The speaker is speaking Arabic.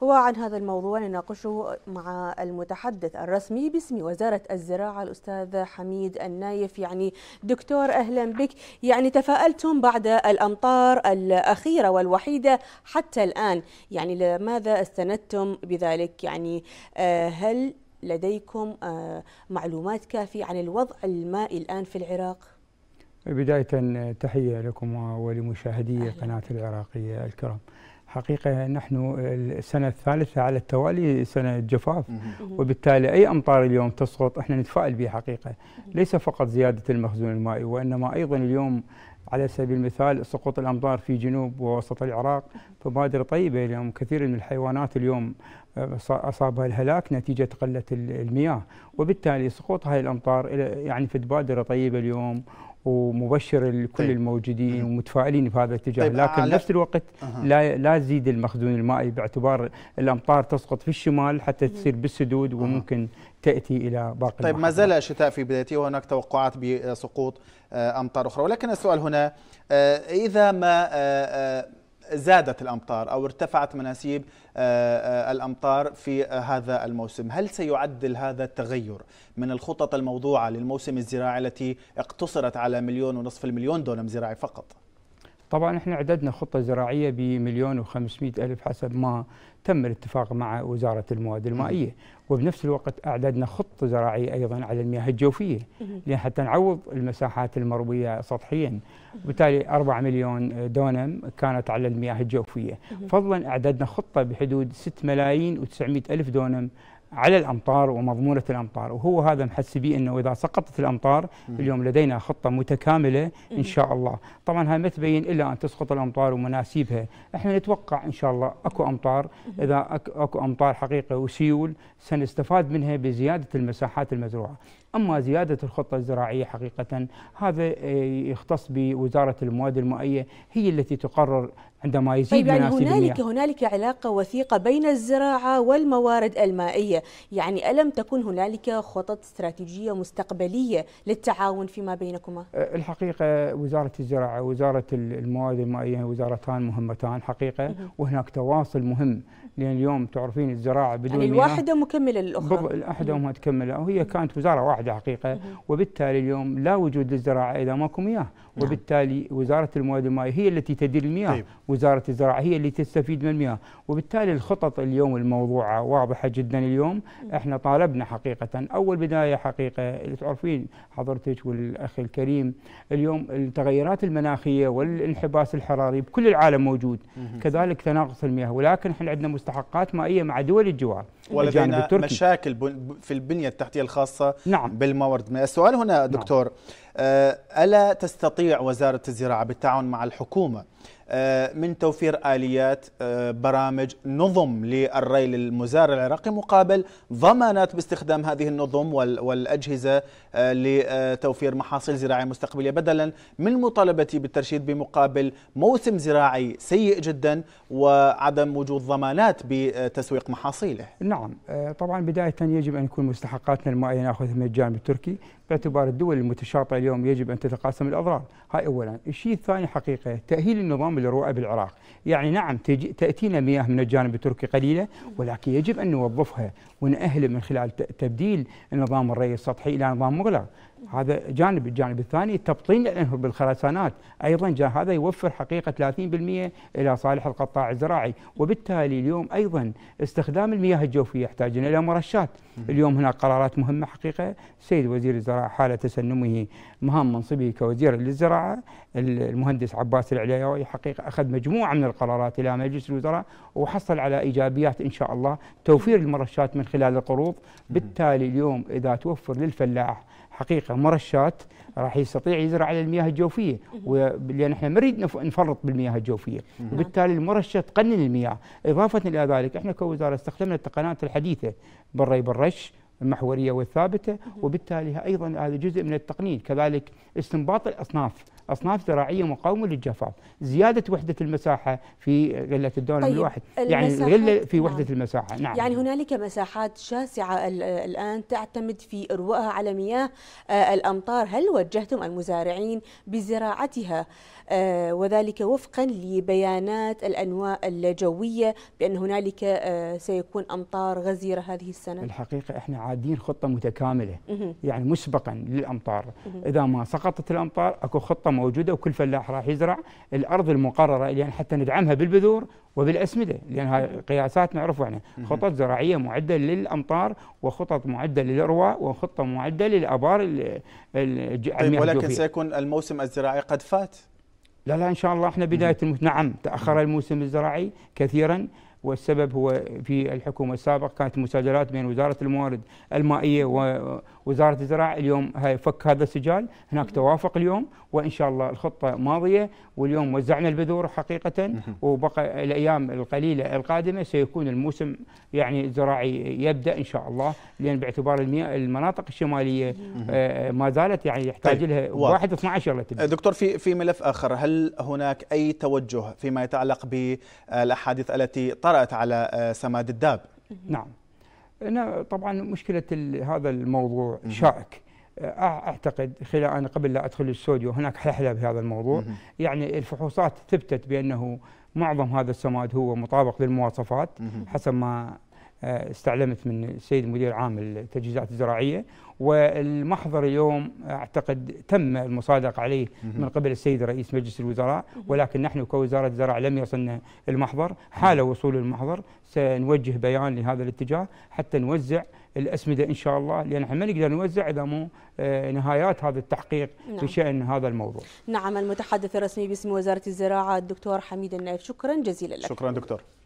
وعن هذا الموضوع نناقشه مع المتحدث الرسمي باسم وزارة الزراعة الأستاذ حميد النايف يعني دكتور أهلا بك يعني تفاءلتم بعد الأمطار الأخيرة والوحيدة حتى الآن يعني لماذا استندتم بذلك يعني آه، هل لديكم آه، معلومات كافية عن الوضع المائي الآن في العراق؟ بداية تحية لكم ولمشاهدي قناة العراقية الكرام حقيقة نحن السنة الثالثة على التوالي سنة جفاف وبالتالي أي أمطار اليوم تسقط احنا نتفائل به حقيقة ليس فقط زيادة المخزون المائي وإنما أيضا اليوم على سبيل المثال سقوط الأمطار في جنوب ووسط العراق فبادرة طيبة اليوم كثير من الحيوانات اليوم آه، أصابها الهلاك نتيجة قلة المياه وبالتالي سقوط هذه الأمطار يعني في بادرة طيبة اليوم ومبشر لكل طيب. الموجودين ومتفائلين في هذا الاتجاه طيب لكن في نفس الوقت أه. لا لا تزيد المخزون المائي باعتبار الامطار تسقط في الشمال حتى تصير بالسدود وممكن تاتي الى باقي طيب ما زال الشتاء في بدايته وهناك توقعات بسقوط آه، امطار اخرى ولكن السؤال هنا آه، اذا ما آه، زادت الامطار او ارتفعت مناسيب آه، آه، الامطار في هذا الموسم، هل سيعدل هذا التغير من الخطط الموضوعه للموسم الزراعي التي اقتصرت على مليون ونصف المليون دونم زراعي فقط؟ طبعا احنا عددنا خطه زراعيه بمليون و500 الف حسب ما تم الاتفاق مع وزاره المواد المائيه وبنفس الوقت اعددنا خطه زراعيه ايضا على المياه الجوفيه لان حتى نعوض المساحات المرويه سطحيا وبالتالي 4 مليون دونم كانت على المياه الجوفيه فضلا اعددنا خطه بحدود 6 ملايين و900 الف دونم على الامطار ومضمونه الامطار وهو هذا محس انه اذا سقطت الامطار اليوم لدينا خطه متكامله ان شاء الله طبعا هاي ما تبين الا ان تسقط الامطار ومناسيبها احنا نتوقع ان شاء الله اكو امطار اذا اكو امطار حقيقه وسيول سنستفاد منها بزياده المساحات المزروعه أما زيادة الخطة الزراعية حقيقة هذا آه، يختص بوزارة المواد المائية هي التي تقرر عندما يزيد طيب يعني هنالك هنالك علاقة وثيقة بين الزراعة والموارد المائية، يعني ألم تكن هنالك خطط استراتيجية مستقبلية للتعاون فيما بينكما؟ آه، الحقيقة وزارة الزراعة ووزارة المواد المائية وزارتان مهمتان حقيقة وهناك تواصل مهم لان اليوم تعرفين الزراعه بدون يعني الواحده مكمله للاخرى احدهما تكمل وهي كانت وزاره واحده حقيقه وبالتالي اليوم لا وجود للزراعه اذا ماكو مياه نعم. وبالتالي وزاره المواد المائيه هي التي تدير المياه طيب. وزاره الزراعه هي اللي تستفيد من المياه وبالتالي الخطط اليوم الموضوعه واضحه جدا اليوم احنا طالبنا حقيقه اول بدايه حقيقه اللي تعرفين حضرتك والاخ الكريم اليوم التغيرات المناخيه والانحباس الحراري بكل العالم موجود كذلك تناقص المياه ولكن احنا عندنا مستحقات مائيه مع دول الجوار ولدينا مشاكل في البنيه التحتيه الخاصه نعم بالموارد السؤال هنا نعم. دكتور نعم. آه، ألا تستطيع وزارة الزراعة بالتعاون مع الحكومة آه، من توفير آليات آه، برامج نظم للري المزارع العراقي مقابل ضمانات باستخدام هذه النظم والأجهزة لتوفير محاصيل زراعية مستقبلية بدلا من مطالبتي بالترشيد بمقابل موسم زراعي سيء جدا وعدم وجود ضمانات بتسويق محاصيله نعم طبعا بداية يجب أن يكون مستحقاتنا المعينة نأخذها من الجانب التركي باعتبار الدول المتشاطئة اليوم يجب أن تتقاسم الأضرار هاي أولا الشيء الثاني حقيقة تأهيل النظام للرؤى بالعراق يعني نعم تجي تأتينا مياه من الجانب التركي قليلة ولكن يجب أن نوظفها ونأهل من خلال تبديل نظام الري السطحي إلى نظام مغلق هذا جانب الجانب الثاني تبطين الانهر بالخرسانات ايضا جاء هذا يوفر حقيقه 30% الى صالح القطاع الزراعي وبالتالي اليوم ايضا استخدام المياه الجوفيه يحتاج الى مرشات اليوم هناك قرارات مهمه حقيقه السيد وزير الزراعه حال تسنمه مهام منصبه كوزير للزراعه المهندس عباس العليوي حقيقه اخذ مجموعه من القرارات الى مجلس الوزراء وحصل على ايجابيات ان شاء الله توفير المرشات من خلال القروض بالتالي اليوم اذا توفر للفلاح حقيقه مرشات راح يستطيع يزرع على المياه الجوفيه لان احنا ما نريد نفرط بالمياه الجوفيه وبالتالي المرشه تقنن المياه اضافه الى ذلك احنا كوزاره استخدمنا التقنيات الحديثه بالري بالرش المحوريه والثابته وبالتالي ايضا هذا جزء من التقنين كذلك استنباط الاصناف أصناف زراعية مقاومة للجفاف زيادة وحدة المساحة في غلة الدولة طيب الواحد يعني الغلة في وحدة نعم. المساحة نعم يعني هنالك مساحات شاسعة الآن تعتمد في إروائها على مياه الأمطار هل وجهتم المزارعين بزراعتها آه، وذلك وفقا لبيانات الأنواع الجوية بأن هنالك آه، سيكون أمطار غزيرة هذه السنة الحقيقة إحنا عادين خطة متكاملة يعني مسبقا للأمطار إذا ما سقطت الأمطار أكو خطة موجوده وكل فلاح راح يزرع الارض المقرره يعني حتى ندعمها بالبذور وبالاسمده لان هاي قياسات نعرفها احنا يعني. خطط زراعيه معده للامطار وخطط معده للرواء وخطه معده للابار طيب ولكن سيكون الموسم الزراعي قد فات لا لا ان شاء الله احنا بدايه نعم تاخر الموسم الزراعي كثيرا والسبب هو في الحكومة السابقة كانت مساجرات بين وزارة الموارد المائية ووزارة الزراعة اليوم هاي فك هذا السجال هناك توافق اليوم وإن شاء الله الخطة ماضية واليوم وزعنا البذور حقيقة وبقى الأيام القليلة القادمة سيكون الموسم يعني الزراعي يبدأ إن شاء الله لأن باعتبار المناطق الشمالية آه، ما زالت يعني يحتاج طيب، لها واحد 12 يلا دكتور في في ملف آخر هل هناك أي توجه فيما يتعلق بالأحاديث التي طرأ طرأت على آه، سماد الداب نعم أنا طبعا مشكلة هذا الموضوع شائك آه، اعتقد خلال انا قبل لا ادخل الاستوديو هناك حلحله بهذا الموضوع يعني الفحوصات ثبتت بانه معظم هذا السماد هو مطابق للمواصفات حسب ما آه، استعلمت من السيد المدير عام التجهيزات الزراعية والمحضر اليوم أعتقد تم المصادقة عليه من قبل السيد رئيس مجلس الوزراء ولكن نحن كوزارة الزراعة لم يصلنا المحضر حال وصول المحضر سنوجه بيان لهذا الاتجاه حتى نوزع الأسمدة إن شاء الله لأن احنا ما نقدر نوزع إذا مو آه، نهايات هذا التحقيق نعم. بشأن هذا الموضوع نعم المتحدث الرسمي باسم وزارة الزراعة الدكتور حميد النايف شكرا جزيلا لك شكرا دكتور